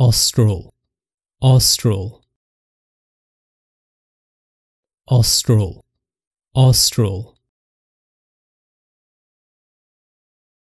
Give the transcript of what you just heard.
Austral, austral, austral, austral.